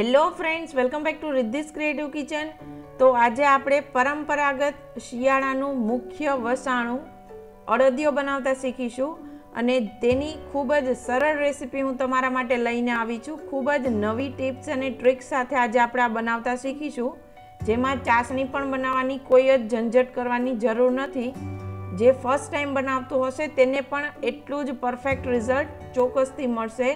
hello friends welcome back to Riddhi's creative kitchen તો આજે આપણે પરંપરાગત શિયાળાનું મુખ્ય વસાણું અડદિયો બનાવતા શીખીશું અને તેની ખૂબ જ સરળ રેસીપી હું તમારા માટે લઈને આવી છું ખૂબ જ નવી ટિપ્સ અને ટ્રિક્સ સાથે આજે આપણે આ બનાવતા શીખીશું જેમાં ચાસણી પણ બનાવવાની કોઈ જ ઝંઝટ કરવાની જરૂર નથી જે ફર્સ્ટ ટાઈમ બનાવતું હશે તેને પણ એટલું જ પરફેક્ટ રિઝલ્ટ ચોક્કસથી મળશે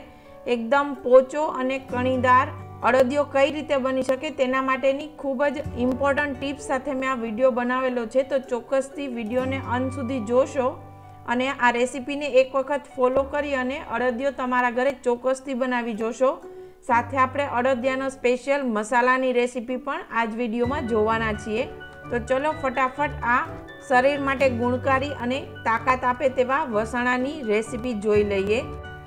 એકદમ પોચો અને કણીદાર અડદિયો કઈ રીતે બની શકે તેના માટેની ખૂબ જ ઇમ્પોર્ટન્ટ ટિપ્સ સાથે મેં આ વિડીયો બનાવેલો છે તો ચોક્કસથી વિડીયોને અંત સુધી જોશો અને આ રેસીપીને એક વખત ફોલો કરી અને અડદિયો તમારા ઘરે ચોક્કસથી બનાવી જોશો સાથે આપણે અડદિયાનો સ્પેશિયલ મસાલાની રેસીપી પણ આ જ વિડીયોમાં જોવાના છીએ તો ચલો ફટાફટ આ શરીર માટે ગુણકારી અને તાકાત આપે તેવા વસાણાની રેસીપી જોઈ લઈએ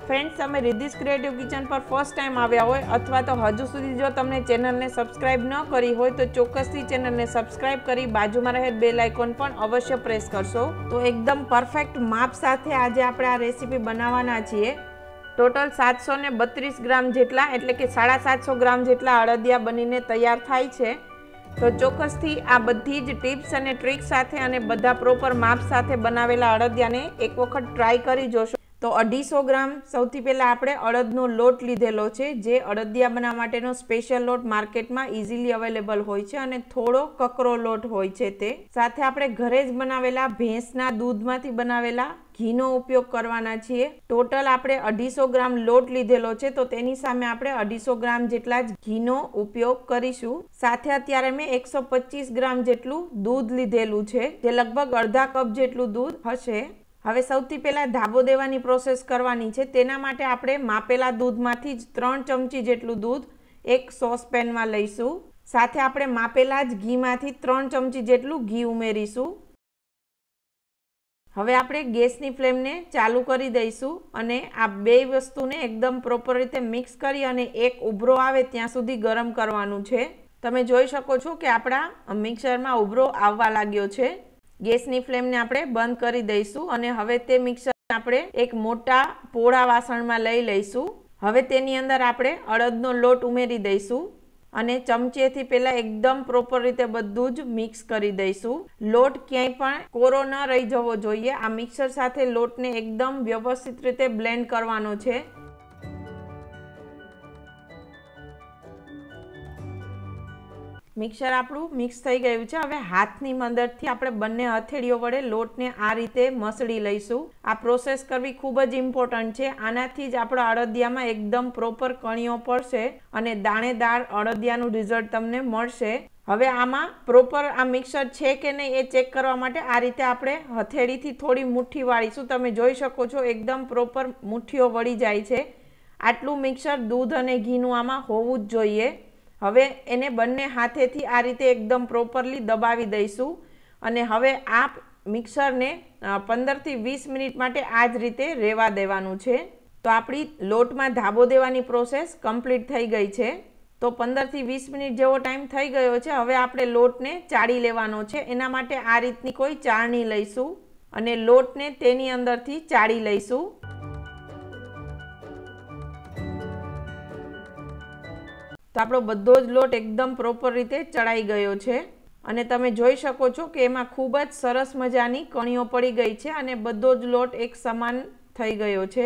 ફ્રેન્ડ્સ તમે રિદ્ધિસ ક્રિએટિવ કિચન પર ફર્સ્ટ ટાઈમ આવ્યા હોય અથવા તો હજુ સુધી જો તમને ચેનલને સબસ્ક્રાઇબ ન કરી હોય તો ચોક્કસથી ચેનલને સબસ્ક્રાઈબ કરી બાજુમાં રહેલ બે લાઇકોન પણ અવશ્ય પ્રેસ કરશો તો એકદમ પરફેક્ટ માપ સાથે આજે આપણે આ રેસીપી બનાવવાના છીએ ટોટલ સાતસો ને બત્રીસ ગ્રામ જેટલા એટલે કે સાડા સાતસો ગ્રામ જેટલા અડદિયા બનીને તૈયાર થાય છે તો ચોક્કસથી આ બધી જ ટિપ્સ અને ટ્રીક સાથે અને બધા પ્રોપર માપ સાથે બનાવેલા અડદિયાને એક વખત ટ્રાય કરી જોશો તો અઢીસો ગ્રામ સૌથી પહેલાં આપણે અડદનો લોટ લીધેલો છે જે અડદિયા બનાવવા માટેનો સ્પેશિયલ લોટ માર્કેટમાં ઇઝીલી અવેલેબલ હોય છે અને થોડો કકરો લોટ હોય છે તે સાથે આપણે ઘરે જ બનાવેલા ભેંસના દૂધમાંથી બનાવેલા ઘીનો ઉપયોગ કરવાના છીએ ટોટલ આપણે અઢીસો ગ્રામ લોટ લીધેલો છે તો તેની સામે આપણે અઢીસો ગ્રામ જેટલા જ ઘીનો ઉપયોગ કરીશું સાથે અત્યારે મેં એકસો ગ્રામ જેટલું દૂધ લીધેલું છે જે લગભગ અડધા કપ જેટલું દૂધ હશે હવે સૌથી પહેલાં ધાબો દેવાની પ્રોસેસ કરવાની છે તેના માટે આપણે માપેલા દૂધમાંથી જ ત્રણ ચમચી જેટલું દૂધ એક સોસપેનમાં લઈશું સાથે આપણે માપેલા જ ઘીમાંથી ત્રણ ચમચી જેટલું ઘી ઉમેરીશું હવે આપણે ગેસની ફ્લેમને ચાલુ કરી દઈશું અને આ બે વસ્તુને એકદમ પ્રોપર રીતે મિક્સ કરી અને એક ઉભરો આવે ત્યાં સુધી ગરમ કરવાનું છે તમે જોઈ શકો છો કે આપણા મિક્સરમાં ઉભરો આવવા લાગ્યો છે ગેસની ફ્લેમને આપણે બંધ કરી દઈશું અને હવે તે મિક્સર આપણે એક મોટા પોળા વાસણમાં લઈ લઈશું હવે તેની અંદર આપણે અડદનો લોટ ઉમેરી દઈશું અને ચમચેથી પહેલાં એકદમ પ્રોપર રીતે બધું જ મિક્સ કરી દઈશું લોટ ક્યાંય પણ કોરો ન રહી જવો જોઈએ આ મિક્સર સાથે લોટને એકદમ વ્યવસ્થિત રીતે બ્લેન્ડ કરવાનો છે મિક્સર આપણું મિક્સ થઈ ગયું છે હવે હાથની મદદથી આપણે બંને હથેળીઓ વડે લોટને આ રીતે મસળી લઈશું આ પ્રોસેસ કરવી ખૂબ જ ઇમ્પોર્ટન્ટ છે આનાથી જ આપણા અડદિયામાં એકદમ પ્રોપર કણીઓ પડશે અને દાણેદાર અડદિયાનું રિઝલ્ટ તમને મળશે હવે આમાં પ્રોપર આ મિક્સર છે કે નહીં એ ચેક કરવા માટે આ રીતે આપણે હથેળીથી થોડી મુઠ્ઠી વાળીશું તમે જોઈ શકો છો એકદમ પ્રોપર મુઠ્ઠીઓ વળી જાય છે આટલું મિક્સર દૂધ અને ઘીનું આમાં હોવું જ જોઈએ હવે એને બંને હાથેથી આ રીતે એકદમ પ્રોપરલી દબાવી દઈશું અને હવે આ મિક્સરને પંદરથી વીસ મિનિટ માટે આ જ રીતે રહેવા દેવાનું છે તો આપણી લોટમાં ધાબો દેવાની પ્રોસેસ કમ્પ્લીટ થઈ ગઈ છે તો પંદરથી વીસ મિનિટ જેવો ટાઈમ થઈ ગયો છે હવે આપણે લોટને ચાળી લેવાનો છે એના માટે આ રીતની કોઈ ચાળણી લઈશું અને લોટને તેની અંદરથી ચાળી લઈશું તો આપણો બધો જ લોટ એકદમ પ્રોપર રીતે ચડાઈ ગયો છે અને તમે જોઈ શકો છો કે એમાં ખૂબ જ સરસ મજાની કણીઓ પડી ગઈ છે અને બધો જ લોટ એક સમાન થઈ ગયો છે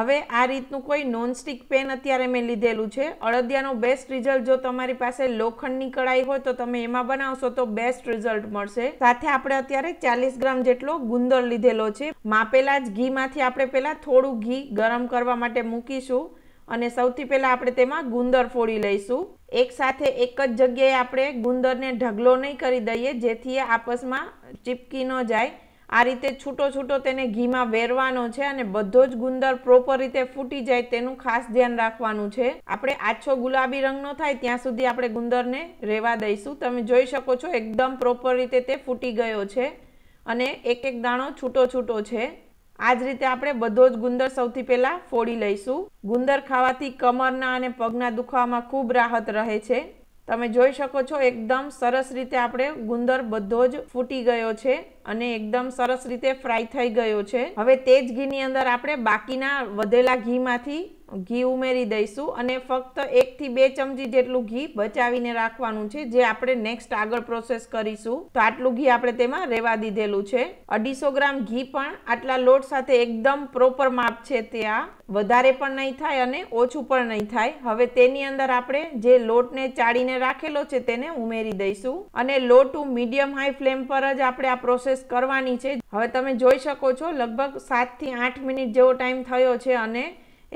હવે આ રીતનું કોઈ નોનસ્ટિક પેન અત્યારે મેં લીધેલું છે અળદિયાનું બેસ્ટ રિઝલ્ટ જો તમારી પાસે લોખંડની કડાઈ હોય તો તમે એમાં બનાવશો તો બેસ્ટ રિઝલ્ટ મળશે સાથે આપણે અત્યારે ચાલીસ ગ્રામ જેટલો ગુંદર લીધેલો છે માપેલા જ ઘીમાંથી આપણે પહેલાં થોડું ઘી ગરમ કરવા માટે મૂકીશું અને સૌથી પહેલાં આપણે તેમાં ગુંદર ફોડી લઈશું એક સાથે એક જ જગ્યાએ આપણે ગુંદરને ઢગલો નહીં કરી દઈએ જેથી એ આપસમાં ચીપકી ન જાય આ રીતે છૂટો છૂટો તેને ઘીમાં વેરવાનો છે અને બધો જ ગુંદર પ્રોપર રીતે ફૂટી જાય તેનું ખાસ ધ્યાન રાખવાનું છે આપણે આછો ગુલાબી રંગનો થાય ત્યાં સુધી આપણે ગુંદરને રહેવા દઈશું તમે જોઈ શકો છો એકદમ પ્રોપર રીતે તે ફૂટી ગયો છે અને એક એક દાણો છૂટો છૂટો છે આ જ રીતે આપણે બધો જ ગુંદર સૌથી પહેલાં ફોડી લઈશું ગુંદર ખાવાથી કમરના અને પગના દુખાવામાં ખૂબ રાહત રહે છે તમે જોઈ શકો છો એકદમ સરસ રીતે આપણે ગુંદર બધો જ ફૂટી ગયો છે અને એકદમ સરસ રીતે ફ્રાય થઈ ગયો છે હવે તે જ ઘીની અંદર આપણે બાકીના વધેલા ઘીમાંથી ઘી ઉમેરી દઈશું અને ફક્ત એકથી બે ચમચી જેટલું ઘી બચાવીને રાખવાનું છે જે આપણે નેક્સ્ટ આગળ પ્રોસેસ કરીશું તો આટલું ઘી આપણે તેમાં રેવા દીધેલું છે અઢીસો ગ્રામ ઘી પણ આટલા લોટ સાથે એકદમ પ્રોપર માપ છે તે આ વધારે પણ નહીં થાય અને ઓછું પણ નહીં થાય હવે તેની અંદર આપણે જે લોટને ચાળીને રાખેલો છે તેને ઉમેરી દઈશું અને લોટ મીડિયમ હાઈ ફ્લેમ પર જ આપણે આ પ્રોસેસ પ્રોસેસ કરવાની છે હવે તમે જોઈ શકો છો લગભગ સાતથી આઠ મિનિટ જેવો ટાઈમ થયો છે અને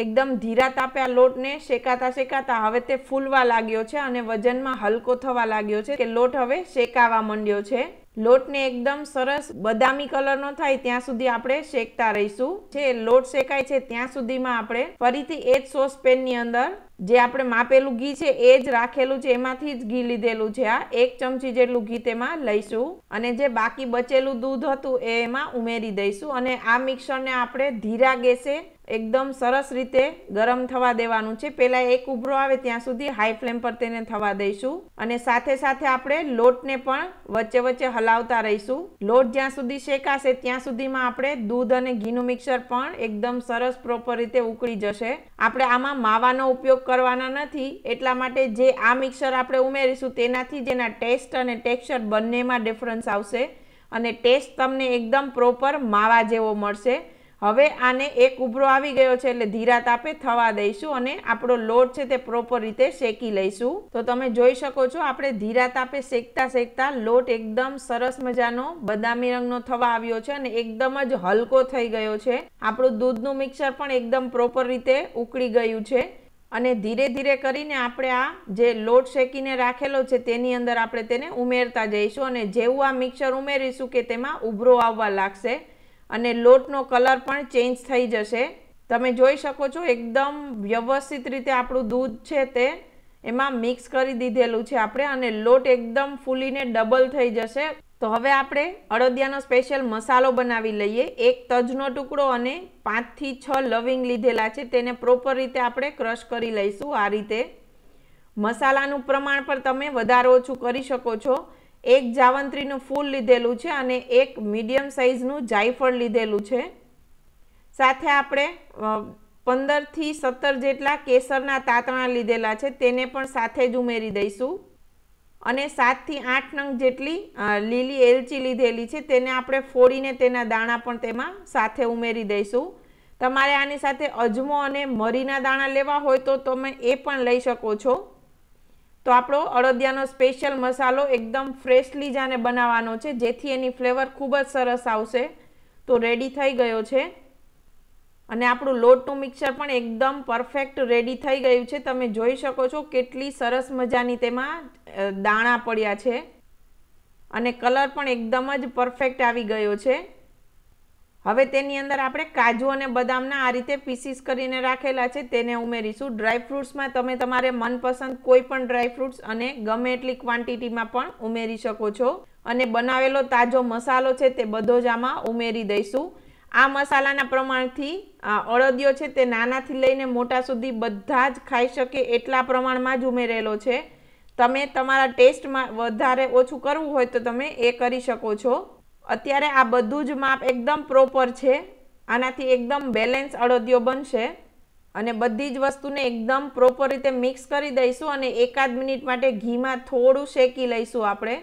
એકદમ ધીરા તાપે આ લોટને શેકાતા શેકાતા હવે તે ફૂલવા લાગ્યો છે અને વજનમાં હલકો થવા લાગ્યો છે કે લોટ હવે શેકાવા માંડ્યો છે લોટને એકદમ સરસ બદામી કલરનો થાય ત્યાં સુધી આપણે શેકતા રહીશું જે લોટ શેકાય છે ત્યાં સુધીમાં આપણે ફરીથી એ જ સોસ પેનની અંદર જે આપણે માપેલું ઘી છે એ જ રાખેલું છે એમાંથી જ ઘી લીધેલું છે આ એક ચમચી જેટલું ઘી તેમાં લઈશું અને જે બાકી બચેલું દૂધ હતું એ એમાં ઉમેરી દઈશું અને આ મિક્સરને આપણે ધીરા ગેસે એકદમ સરસ રીતે ગરમ થવા દેવાનું છે પહેલાં એક ઉભરો આવે ત્યાં સુધી હાઈ ફ્લેમ પર તેને થવા દઈશું અને સાથે સાથે આપણે લોટને પણ વચ્ચે વચ્ચે હલાવતા રહીશું લોટ જ્યાં સુધી શેકાશે ત્યાં સુધીમાં આપણે દૂધ અને ઘીનું મિક્સર પણ એકદમ સરસ પ્રોપર રીતે ઉકળી જશે આપણે આમાં માવાનો ઉપયોગ કરવાના નથી એટલા માટે જે આ મિક્સર આપણે ઉમેરીશું તેનાથી જેના ટેસ્ટ અને ટેક્સચર બંનેમાં ડિફરન્સ આવશે અને ટેસ્ટ તમને એકદમ પ્રોપર માવા જેવો મળશે હવે આને એક ઉભરો આવી ગયો છે એટલે ધીરા તાપે થવા દઈશું અને આપણો લોટ છે તે પ્રોપર રીતે શેકી લઈશું તો તમે જોઈ શકો છો આપણે ધીરા તાપે શેકતા શેકતા લોટ એકદમ સરસ મજાનો બદામી રંગનો થવા આવ્યો છે અને એકદમ જ હલકો થઈ ગયો છે આપણું દૂધનું મિક્સર પણ એકદમ પ્રોપર રીતે ઉકળી ગયું છે અને ધીરે ધીરે કરીને આપણે આ જે લોટ શેકીને રાખેલો છે તેની અંદર આપણે તેને ઉમેરતા જઈશું અને જેવું આ મિક્સર ઉમેરીશું કે તેમાં ઉભરો આવવા લાગશે અને લોટનો કલર પણ ચેન્જ થઈ જશે તમે જોઈ શકો છો એકદમ વ્યવસ્થિત રીતે આપણું દૂધ છે તે એમાં મિક્સ કરી દીધેલું છે આપણે અને લોટ એકદમ ફૂલીને ડબલ થઈ જશે તો હવે આપણે અડદિયાનો સ્પેશિયલ મસાલો બનાવી લઈએ એક તજનો ટુકડો અને પાંચથી છ લવિંગ લીધેલા છે તેને પ્રોપર રીતે આપણે ક્રશ કરી લઈશું આ રીતે મસાલાનું પ્રમાણ પણ તમે વધારે ઓછું કરી શકો છો એક જાવંત્રીનું ફૂલ લીધેલું છે અને એક મીડિયમ સાઇઝનું જાયફળ લીધેલું છે સાથે આપણે પંદરથી સત્તર જેટલા કેસરના તાતણા લીધેલા છે તેને પણ સાથે જ ઉમેરી દઈશું અને સાતથી આઠ નંગ જેટલી લીલી એલચી લીધેલી છે તેને આપણે ફોડીને તેના દાણા પણ તેમાં સાથે ઉમેરી દઈશું તમારે આની સાથે અજમો અને મરીના દાણા લેવા હોય તો તમે એ પણ લઈ શકો છો તો આપણો અડદિયાનો સ્પેશિયલ મસાલો એકદમ ફ્રેશલી જાને બનાવવાનો છે જેથી એની ફ્લેવર ખૂબ જ સરસ આવશે તો રેડી થઈ ગયો છે અને આપણું લોટનું મિક્સર પણ એકદમ પરફેક્ટ રેડી થઈ ગયું છે તમે જોઈ શકો છો કેટલી સરસ મજાની તેમાં દાણા પડ્યા છે અને કલર પણ એકદમ જ પરફેક્ટ આવી ગયો છે હવે તેની અંદર આપણે કાજુ અને બદામના આ રીતે પીસીસ કરીને રાખેલા છે તેને ઉમેરીશું ડ્રાયફ્રૂટ્સમાં તમે તમારે મનપસંદ કોઈ પણ ડ્રાયફ્રૂટ્સ અને ગમે એટલી ક્વોન્ટિટીમાં પણ ઉમેરી શકો છો અને બનાવેલો તાજો મસાલો છે તે બધો જ આમાં ઉમેરી દઈશું આ મસાલાના પ્રમાણથી અળદિયો છે તે નાનાથી લઈને મોટા સુધી બધા જ ખાઈ શકે એટલા પ્રમાણમાં જ ઉમેરેલો છે તમે તમારા ટેસ્ટમાં વધારે ઓછું કરવું હોય તો તમે એ કરી શકો છો અત્યારે આ બધું જ માપ એકદમ પ્રોપર છે આનાથી એકદમ બેલેન્સ અડદિયો બનશે અને બધી જ વસ્તુને એકદમ પ્રોપર રીતે મિક્સ કરી દઈશું અને એકાદ મિનિટ માટે ઘીમાં થોડું શેકી લઈશું આપણે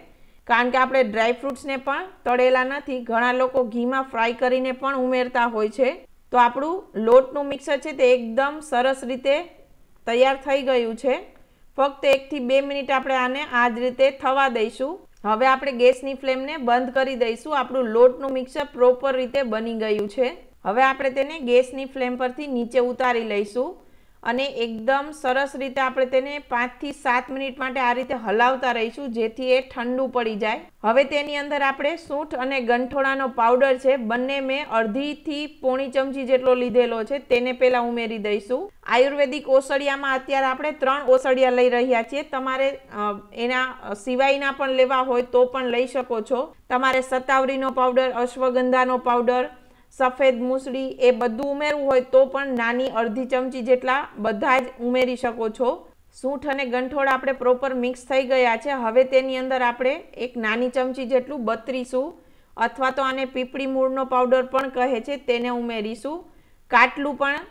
કારણ કે આપણે ડ્રાયફ્રૂટ્સને પણ તળેલા નથી ઘણા લોકો ઘીમાં ફ્રાય કરીને પણ ઉમેરતા હોય છે તો આપણું લોટનું મિક્સર છે તે એકદમ સરસ રીતે તૈયાર થઈ ગયું છે ફક્ત એકથી બે મિનિટ આપણે આને આ જ રીતે થવા દઈશું હવે આપણે ગેસની ફ્લેમને બંધ કરી દઈશું આપણું લોટનું મિક્સર પ્રોપર રીતે બની ગયું છે હવે આપણે તેને ગેસની ફ્લેમ પરથી નીચે ઉતારી લઈશું અને એકદમ સરસ રીતે આપણે તેને પાંચથી સાત મિનિટ માટે આ રીતે હલાવતા રહીશું જેથી એ ઠંડુ પડી જાય હવે તેની અંદર આપણે સૂંઠ અને ગંઠોળાનો પાવડર છે બંને મેં અડધીથી પોણી ચમચી જેટલો લીધેલો છે તેને પહેલાં ઉમેરી દઈશું આયુર્વેદિક ઓસળિયામાં અત્યારે આપણે ત્રણ ઓસળિયા લઈ રહ્યા છીએ તમારે એના સિવાયના પણ લેવા હોય તો પણ લઈ શકો છો તમારે સતાવરીનો પાવડર અશ્વગંધાનો પાવડર સફેદ મૂસળી એ બધું ઉમેરવું હોય તો પણ નાની અડધી ચમચી જેટલા બધા જ ઉમેરી શકો છો સૂંઠ અને ગંઠોળ આપણે પ્રોપર મિક્સ થઈ ગયા છે હવે તેની અંદર આપણે એક નાની ચમચી જેટલું બતરીશું અથવા તો આને પીપળી મૂળનો પાવડર પણ કહે છે તેને ઉમેરીશું કાટલું પણ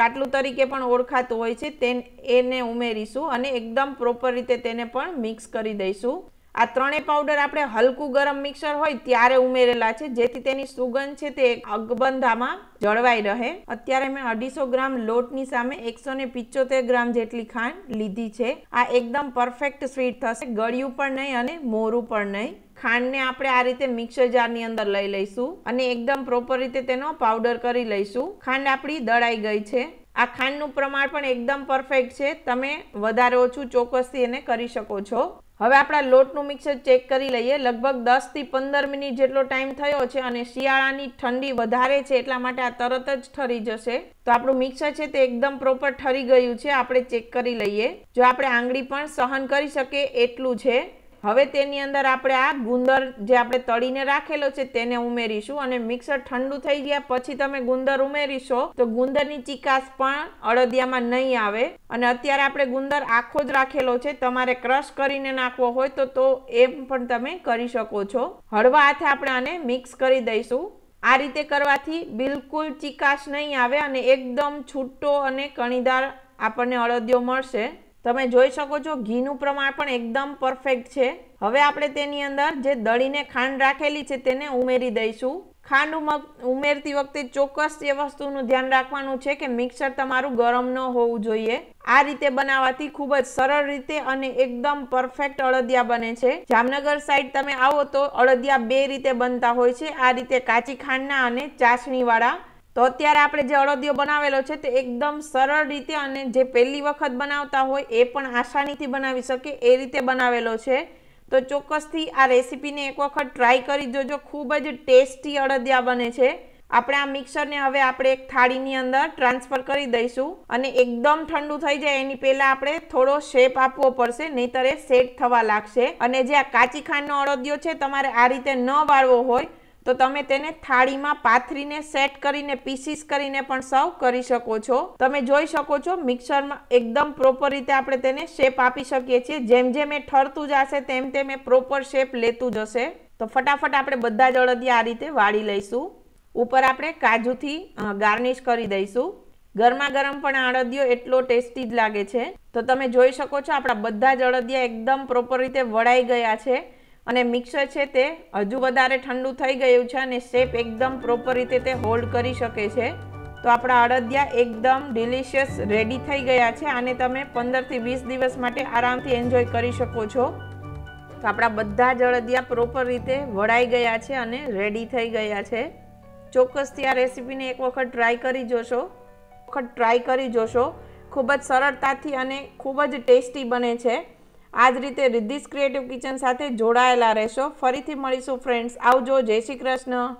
કાટલું તરીકે પણ ઓળખાતું હોય છે તેને એને ઉમેરીશું અને એકદમ પ્રોપર રીતે તેને પણ મિક્સ કરી દઈશું આ ત્રણેય પાવડર આપણે હલકું ગરમ મિક્સર હોય ત્યારે ઉમેરેલા છે જેથી તેની સુગંધ છે તે અગબંધામાં જળવાઈ રહે અત્યારે મેં અઢીસો ગ્રામ લોટની સામે એકસો ગ્રામ જેટલી ખાંડ લીધી છે આ એકદમ પરફેક્ટ સ્વીટ થશે ગળ્યું પણ નહીં અને મોરું પણ નહીં ખાંડને આપણે આ રીતે મિક્સર જારની અંદર લઈ લઈશું અને એકદમ પ્રોપર રીતે તેનો પાવડર કરી લઈશું ખાંડ આપણી દળાઈ ગઈ છે આ ખાંડનું પ્રમાણ પણ એકદમ પરફેક્ટ છે તમે વધારે ઓછું ચોક્કસથી એને કરી શકો છો હવે આપણા લોટનું મિક્સર ચેક કરી લઈએ લગભગ દસથી પંદર મિનિટ જેટલો ટાઈમ થયો છે અને શિયાળાની ઠંડી વધારે છે એટલા માટે આ તરત જ ઠરી જશે તો આપણું મિક્સર છે તે એકદમ પ્રોપર ઠરી ગયું છે આપણે ચેક કરી લઈએ જો આપણે આંગળી પણ સહન કરી શકીએ એટલું છે હવે તેની અંદર આપણે આ ગુંદર જે આપણે તળીને રાખેલો છે તેને ઉમેરીશું અને મિક્સર ઠંડુ થઈ ગયા પછી તમે ગુંદર ઉમેરીશો તો ગુંદરની ચિકાસ પણ અડદિયામાં નહીં આવે અને અત્યારે આપણે ગુંદર આખો જ રાખેલો છે તમારે ક્રશ કરીને નાખવો હોય તો તો એ પણ તમે કરી શકો છો હળવા હાથે આપણે આને મિક્સ કરી દઈશું આ રીતે કરવાથી બિલકુલ ચિકાશ નહીં આવે અને એકદમ છૂટો અને કણીદાર આપણને અળદિયો મળશે તમે જોઈ શકો છો ઘીનું પ્રમાણ પણ એકદમ પરફેક્ટ છે હવે આપણે તેની અંદર જે દળીને ખાંડ રાખેલી છે તેને ઉમેરી દઈશું ખાંડ ઉમેરતી વખતે ચોક્કસ એ વસ્તુનું ધ્યાન રાખવાનું છે કે મિક્સર તમારું ગરમ ન હોવું જોઈએ આ રીતે બનાવવાથી ખૂબ જ સરળ રીતે અને એકદમ પરફેક્ટ અળદિયા બને છે જામનગર સાઈડ તમે આવો તો અળદિયા બે રીતે બનતા હોય છે આ રીતે કાચી ખાંડના અને ચાસણીવાળા તો અત્યારે આપણે જે અડદિયો બનાવેલો છે તે એકદમ સરળ રીતે અને જે પહેલી વખત બનાવતા હોય એ પણ આસાનીથી બનાવી શકે એ રીતે બનાવેલો છે તો ચોક્કસથી આ રેસીપીને એક વખત ટ્રાય કરી જોજો ખૂબ જ ટેસ્ટી અડદિયા બને છે આપણે આ મિક્સરને હવે આપણે એક થાળીની અંદર ટ્રાન્સફર કરી દઈશું અને એકદમ ઠંડુ થઈ જાય એની પહેલાં આપણે થોડો શેપ આપવો પડશે નહીંતર એ સેટ થવા લાગશે અને જે આ કાચી ખાંડનો અડદિયો છે તમારે આ રીતે ન વાળવો હોય તો તમે તેને થાળીમાં પાથરીને સેટ કરીને પીસીસ કરીને પણ સર્વ કરી શકો છો તમે જોઈ શકો છો મિક્સરમાં એકદમ પ્રોપર રીતે આપણે તેને શેપ આપી શકીએ છીએ જેમ જેમ એ ઠરતું જશે તેમ તેમ એ પ્રોપર શેપ લેતું જશે તો ફટાફટ આપણે બધા જ અળદિયા આ રીતે વાળી લઈશું ઉપર આપણે કાજુથી ગાર્નિશ કરી દઈશું ગરમા ગરમ પણ અળદિયો એટલો ટેસ્ટી જ લાગે છે તો તમે જોઈ શકો છો આપણા બધા જ અળદિયા એકદમ પ્રોપર રીતે વળાઈ ગયા છે અને મિક્સર છે તે હજુ વધારે ઠંડુ થઈ ગયું છે અને શેપ એકદમ પ્રોપર રીતે તે હોલ્ડ કરી શકે છે તો આપણા અડદિયા એકદમ ડિલિશિયસ રેડી થઈ ગયા છે અને તમે પંદરથી વીસ દિવસ માટે આરામથી એન્જોય કરી શકો છો તો આપણા બધા જ અડદિયા પ્રોપર રીતે વળાઈ ગયા છે અને રેડી થઈ ગયા છે ચોક્કસથી આ રેસીપીને એક વખત ટ્રાય કરી જોશો વખત ટ્રાય કરી જોશો ખૂબ જ સરળતાથી અને ખૂબ જ ટેસ્ટી બને છે આ જ રીતે રિદ્ધિસ ક્રિએટિવ કિચન સાથે જોડાયેલા રહેશો ફરીથી મળીશું ફ્રેન્ડ્સ આવજો જય શ્રી કૃષ્ણ